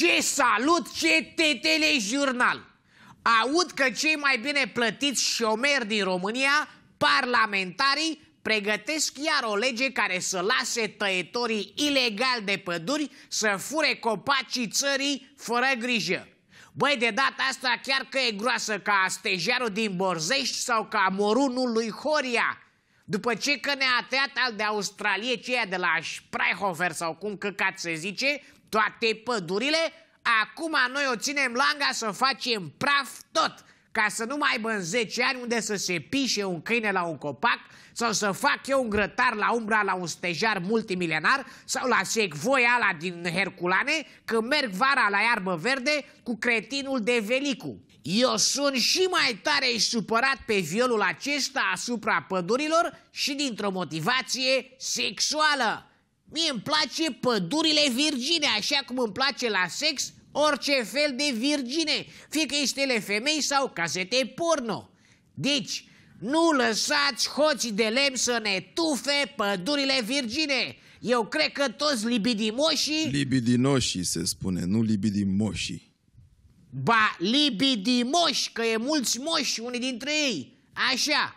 Ce salut, ce jurnal! Aud că cei mai bine plătiți șomeri din România, parlamentarii, pregătesc iar o lege care să lase tăietorii ilegali de păduri să fure copacii țării fără grijă. Băi, de data asta chiar că e groasă ca stejarul din Borzești sau ca morunul lui Horia, după ce că ne-a tăiat al de ceea de la Spreihofer sau cum căcat se zice, toate pădurile, acum noi o ținem langa să facem praf tot ca să nu mai aibă în 10 ani unde să se pișe un câine la un copac sau să fac eu un grătar la umbra la un stejar multimilenar sau la secvoia ala din Herculane că merg vara la iarbă verde cu cretinul de velicu. Eu sunt și mai tare și supărat pe violul acesta asupra pădurilor și dintr-o motivație sexuală. Mie îmi place pădurile virgine, așa cum îmi place la sex orice fel de virgine, fie că ești femei sau casete porno. Deci, nu lăsați hoții de lemn să ne tufe pădurile virgine. Eu cred că toți libidimoșii... Libidinoșii se spune, nu libidimoșii. Ba, libidimoși, că e mulți moși, unii dintre ei. Așa,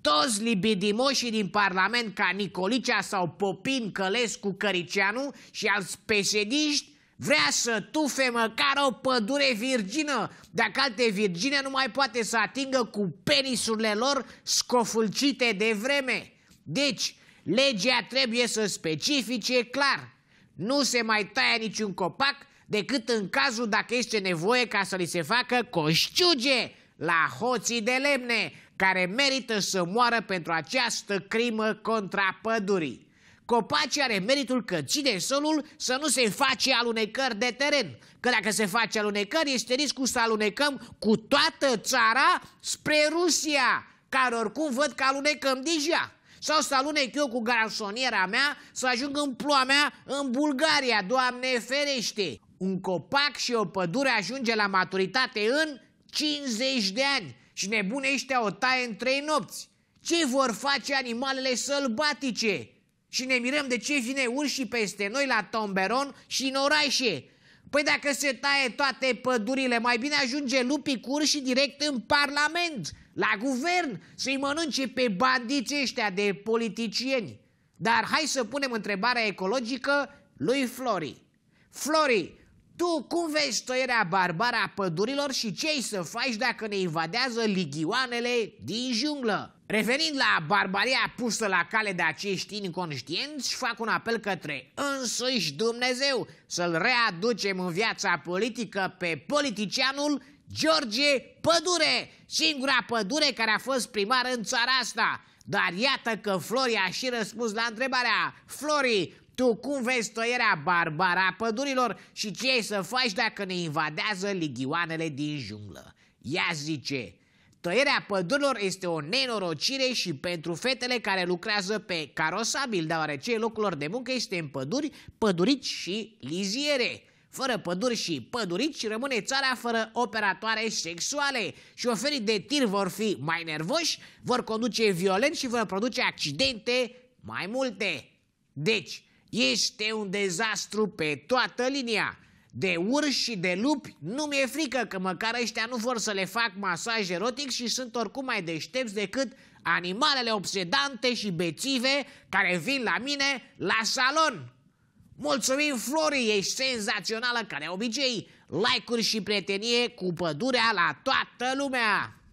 toți libidimoșii din Parlament ca Nicolicea sau Popin Călescu Căricianu și alți pesediști Vrea să tufe măcar o pădure virgină, dacă alte virgine nu mai poate să atingă cu penisurile lor scofulcite de vreme. Deci, legea trebuie să specifice clar. Nu se mai taie niciun copac decât în cazul dacă este nevoie ca să li se facă coșciuge la hoții de lemne, care merită să moară pentru această crimă contra pădurii. Copacii are meritul că ține solul să nu se face alunecări de teren. Că dacă se face alunecări, este riscul să alunecăm cu toată țara spre Rusia, care oricum văd că alunecăm deja. Sau să alunec eu cu garsoniera mea să ajung în ploa mea în Bulgaria, Doamne ferește! Un copac și o pădure ajunge la maturitate în 50 de ani și nebunește o taie în trei nopți. Ce vor face animalele sălbatice? și ne mirăm de ce vine urși peste noi la Tomberon și în orașe. Păi dacă se taie toate pădurile, mai bine ajunge lupii cu urșii direct în parlament, la guvern, să-i mănânce pe bandiții ăștia de politicieni. Dar hai să punem întrebarea ecologică lui Flori. Flori, tu cum vezi tăierea barbară a pădurilor și ce să faci dacă ne invadează ligioanele din junglă? Revenind la barbaria pusă la cale de acești inconștienți, fac un apel către însuși Dumnezeu să-l readucem în viața politică pe politicianul George Pădure, singura pădure care a fost primar în țara asta. Dar iată că Flori a și răspuns la întrebarea Flori, tu cum vezi tăierea barbară a pădurilor și ce ai să faci dacă ne invadează ligioanele din junglă? Ea zice, tăierea pădurilor este o nenorocire și pentru fetele care lucrează pe carosabil, deoarece locul lor de muncă este în păduri, pădurici și liziere. Fără păduri și pădurici rămâne țara fără operatoare sexuale și oferii de tir vor fi mai nervoși, vor conduce violent și vor produce accidente mai multe. Deci, este un dezastru pe toată linia. De urși și de lupi nu mi-e frică că măcar ăștia nu vor să le fac masaj erotic și sunt oricum mai deștepți decât animalele obsedante și bețive care vin la mine la salon. Mulțumim, Flori, ești senzațională ca de obicei. Like-uri și prietenie cu pădurea la toată lumea!